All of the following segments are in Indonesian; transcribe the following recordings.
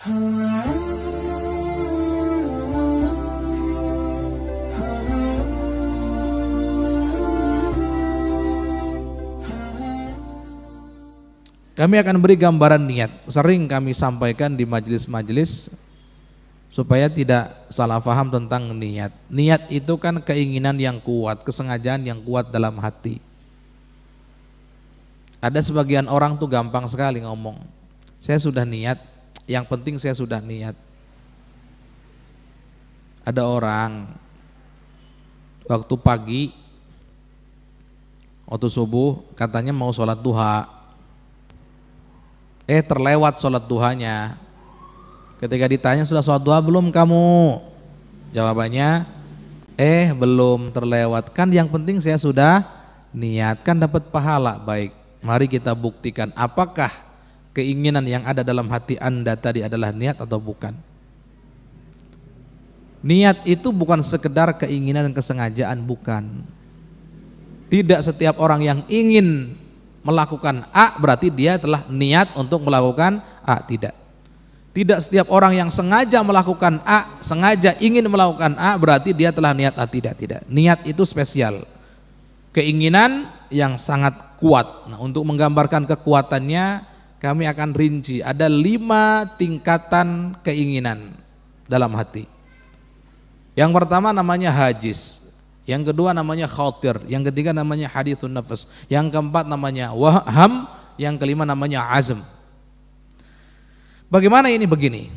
Kami akan beri gambaran niat. Sering kami sampaikan di majelis-majelis supaya tidak salah faham tentang niat. Niat itu kan keinginan yang kuat, kesengajaan yang kuat dalam hati. Ada sebagian orang tuh gampang sekali ngomong, saya sudah niat yang penting saya sudah niat. Ada orang waktu pagi waktu subuh katanya mau sholat duha eh terlewat sholat duhanya ketika ditanya sudah sholat duha belum kamu jawabannya eh belum terlewat kan yang penting saya sudah niatkan dapat pahala baik mari kita buktikan apakah keinginan yang ada dalam hati Anda tadi adalah niat atau bukan. Niat itu bukan sekedar keinginan dan kesengajaan, bukan. Tidak setiap orang yang ingin melakukan A berarti dia telah niat untuk melakukan A, tidak. Tidak setiap orang yang sengaja melakukan A, sengaja ingin melakukan A, berarti dia telah niat A, tidak, tidak. Niat itu spesial. Keinginan yang sangat kuat. Nah, untuk menggambarkan kekuatannya, kami akan rinci ada lima tingkatan keinginan dalam hati. Yang pertama namanya hajis, yang kedua namanya khawtir, yang ketiga namanya hadithun nafas, yang keempat namanya waham, yang kelima namanya azm. Bagaimana ini begini?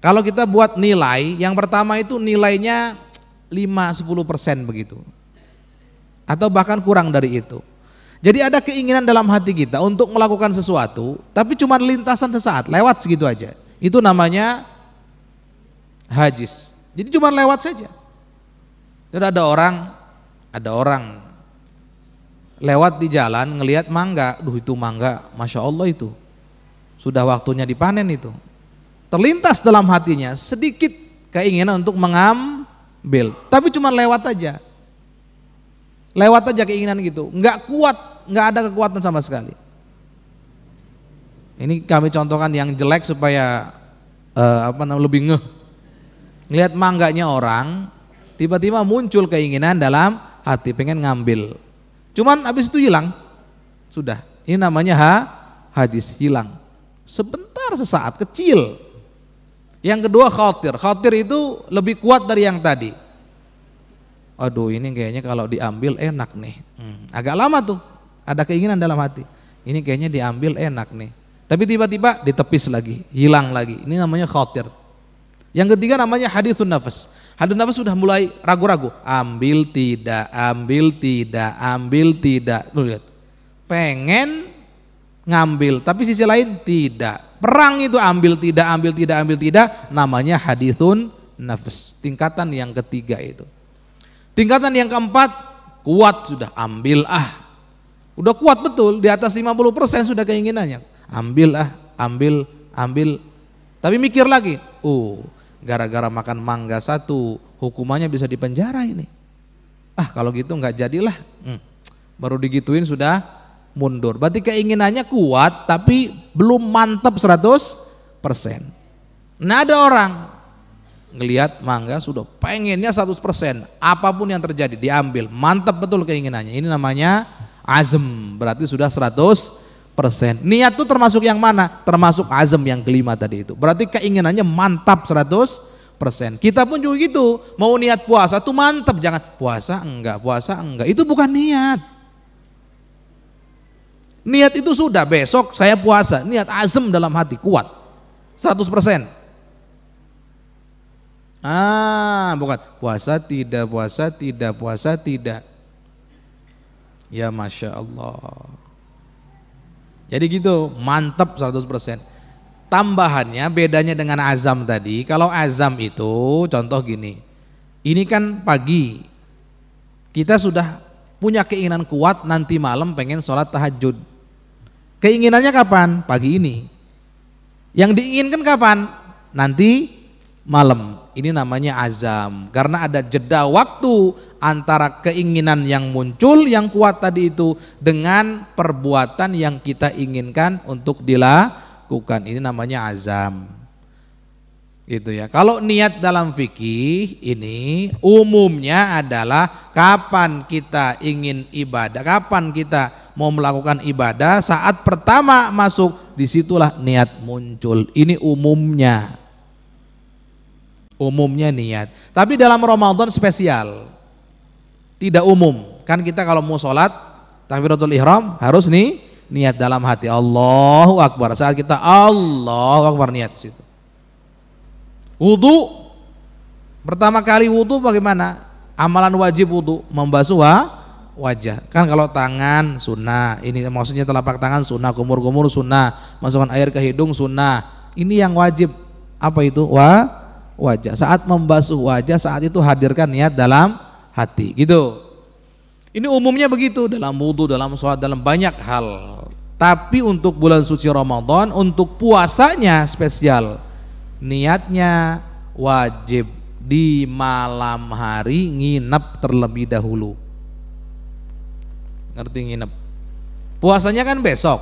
Kalau kita buat nilai, yang pertama itu nilainya 5-10% begitu. Atau bahkan kurang dari itu. Jadi ada keinginan dalam hati kita untuk melakukan sesuatu, tapi cuma lintasan sesaat, lewat segitu aja. Itu namanya hajis. Jadi cuma lewat saja. Tidak ada orang, ada orang lewat di jalan ngelihat mangga, duh itu mangga, masya Allah itu sudah waktunya dipanen itu. Terlintas dalam hatinya sedikit keinginan untuk mengambil, tapi cuma lewat aja. Lewat aja keinginan gitu, nggak kuat, nggak ada kekuatan sama sekali. Ini kami contohkan yang jelek supaya uh, apa namanya lebih ngeh. Lihat mangganya orang, tiba-tiba muncul keinginan dalam hati pengen ngambil. Cuman habis itu hilang. Sudah. Ini namanya ha, hadis hilang. Sebentar sesaat kecil. Yang kedua khawatir. Khawatir itu lebih kuat dari yang tadi aduh ini kayaknya kalau diambil enak nih. Hmm. Agak lama tuh, ada keinginan dalam hati. Ini kayaknya diambil enak nih. Tapi tiba-tiba ditepis lagi, hilang lagi. Ini namanya khawatir. Yang ketiga namanya hadithun nafas. Hadithun nafas sudah mulai ragu-ragu. Ambil tidak, ambil tidak, ambil tidak. Tuh lihat. Pengen ngambil, tapi sisi lain tidak. Perang itu ambil tidak, ambil tidak, ambil tidak. Namanya hadithun nafas. Tingkatan yang ketiga itu. Tingkatan yang keempat, kuat sudah, ambil ah. Udah kuat betul, di atas 50% sudah keinginannya. Ambil ah, ambil, ambil. Tapi mikir lagi, oh gara-gara makan mangga satu, hukumannya bisa dipenjara ini. Ah kalau gitu nggak jadilah. Hmm. Baru digituin sudah mundur. Berarti keinginannya kuat tapi belum mantap 100%. Nah ada orang ngelihat mangga sudah pengennya 100% apapun yang terjadi diambil mantap betul keinginannya ini namanya azm berarti sudah 100% niat itu termasuk yang mana termasuk azm yang kelima tadi itu berarti keinginannya mantap 100% kita pun juga gitu mau niat puasa tuh mantap jangan puasa enggak puasa enggak itu bukan niat niat itu sudah besok saya puasa niat azm dalam hati kuat 100% Ah, bukan puasa tidak, puasa tidak, puasa tidak. Ya Masya Allah. Jadi gitu, mantap 100%. Tambahannya bedanya dengan azam tadi, kalau azam itu contoh gini. Ini kan pagi, kita sudah punya keinginan kuat nanti malam pengen sholat tahajud. Keinginannya kapan? Pagi ini. Yang diinginkan kapan? Nanti malam. Ini namanya azam. Karena ada jeda waktu antara keinginan yang muncul yang kuat tadi itu dengan perbuatan yang kita inginkan untuk dilakukan. Ini namanya azam. Gitu ya. Kalau niat dalam fikih ini umumnya adalah kapan kita ingin ibadah, kapan kita mau melakukan ibadah, saat pertama masuk disitulah niat muncul. Ini umumnya Umumnya niat. Tapi dalam Ramadan spesial. Tidak umum. Kan kita kalau mau sholat, takbiratul ihram harus nih niat dalam hati. Allahu Akbar. Saat kita Allahu Akbar niat situ. Wudhu. Pertama kali wudhu bagaimana? Amalan wajib wudhu. Membasuh wa? wajah. Kan kalau tangan sunnah, ini maksudnya telapak tangan sunnah, kumur-kumur sunnah, masukkan air ke hidung sunnah. Ini yang wajib. Apa itu? Wah, wajah. Saat membasuh wajah saat itu hadirkan niat dalam hati gitu. Ini umumnya begitu dalam wudhu, dalam sholat, dalam banyak hal. Tapi untuk bulan suci Ramadan, untuk puasanya spesial. Niatnya wajib di malam hari nginep terlebih dahulu. Ngerti nginep? Puasanya kan besok.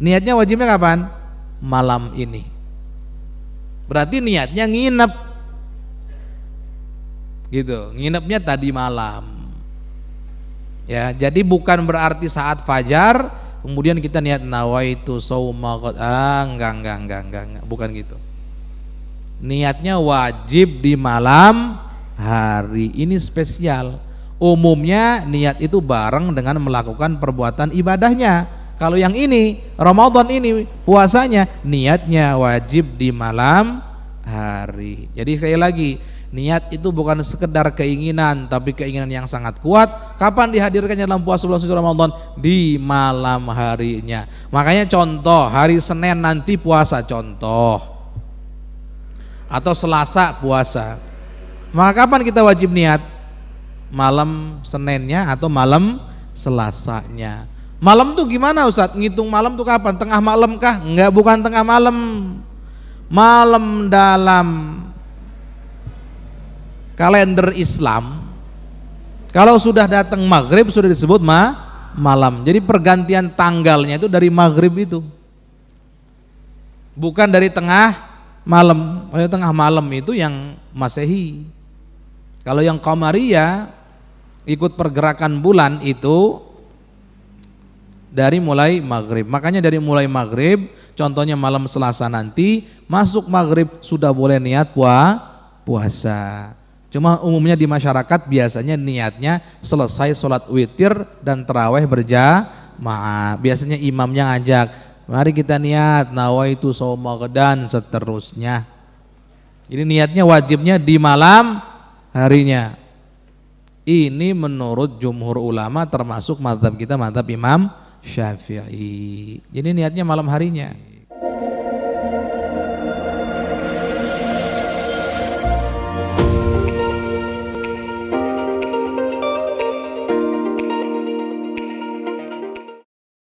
Niatnya wajibnya kapan? Malam ini. Berarti niatnya nginep. Gitu, nginepnya tadi malam. Ya, jadi bukan berarti saat fajar kemudian kita niat nawaitu itu ah, enggak, enggak, enggak, enggak, enggak, bukan gitu. Niatnya wajib di malam hari. Ini spesial. Umumnya niat itu bareng dengan melakukan perbuatan ibadahnya kalau yang ini Ramadan ini puasanya niatnya wajib di malam hari. Jadi sekali lagi niat itu bukan sekedar keinginan tapi keinginan yang sangat kuat. Kapan dihadirkannya dalam puasa bulan suci Ramadan? Di malam harinya. Makanya contoh hari Senin nanti puasa contoh atau Selasa puasa. Maka kapan kita wajib niat? Malam Seninnya atau malam Selasanya. Malam tuh gimana Ustadz? Ngitung malam tuh kapan? Tengah malam kah? Enggak, bukan tengah malam. Malam dalam kalender Islam kalau sudah datang maghrib sudah disebut ma malam. Jadi pergantian tanggalnya itu dari maghrib itu. Bukan dari tengah malam. Kalau tengah malam itu yang Masehi. Kalau yang komaria ikut pergerakan bulan itu dari mulai maghrib. Makanya dari mulai maghrib, contohnya malam Selasa nanti, masuk maghrib sudah boleh niat pua, puasa. Cuma umumnya di masyarakat biasanya niatnya selesai sholat witir dan terawih berjamaah. Biasanya imamnya ngajak, mari kita niat nawaitu sawma dan seterusnya. Ini niatnya wajibnya di malam harinya. Ini menurut jumhur ulama termasuk madhab kita madhab imam Syafi'i. Jadi niatnya malam harinya.